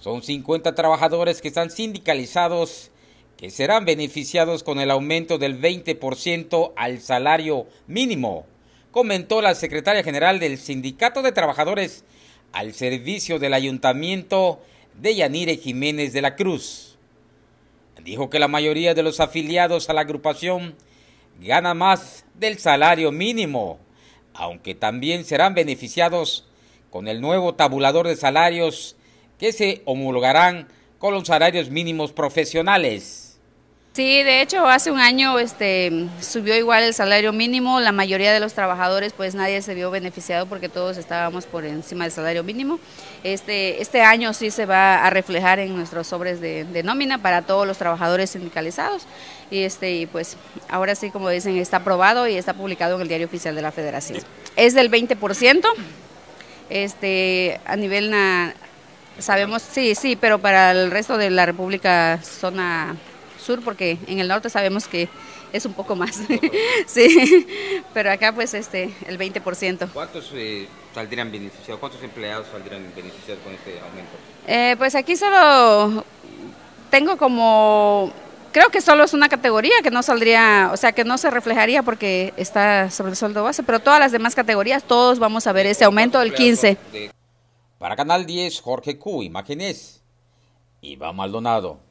Son 50 trabajadores que están sindicalizados que serán beneficiados con el aumento del 20% al salario mínimo, comentó la secretaria general del Sindicato de Trabajadores al servicio del Ayuntamiento de Yanire Jiménez de la Cruz. Dijo que la mayoría de los afiliados a la agrupación gana más del salario mínimo, aunque también serán beneficiados con el nuevo tabulador de salarios que se homologarán con los salarios mínimos profesionales. Sí, de hecho hace un año este, subió igual el salario mínimo, la mayoría de los trabajadores pues nadie se vio beneficiado porque todos estábamos por encima del salario mínimo. Este, este año sí se va a reflejar en nuestros sobres de, nómina para todos los trabajadores sindicalizados y, este, pues ahora sí como dicen está aprobado y está publicado en el diario oficial de la federación. Es del 20%. Este, a nivel na, Sabemos, sí, sí, pero para el resto de la República zona sur, porque en el norte sabemos que es un poco más, sí, pero acá pues este, el 20%. ¿Cuántos eh, saldrían beneficiados, cuántos empleados saldrían beneficiados con este aumento? Eh, pues aquí solo tengo como, creo que solo es una categoría que no saldría, o sea, que no se reflejaría porque está sobre el sueldo base, pero todas las demás categorías, todos vamos a ver eh, ese eh, aumento del 15%. Para Canal 10, Jorge Q. Imágenes. Iván Maldonado.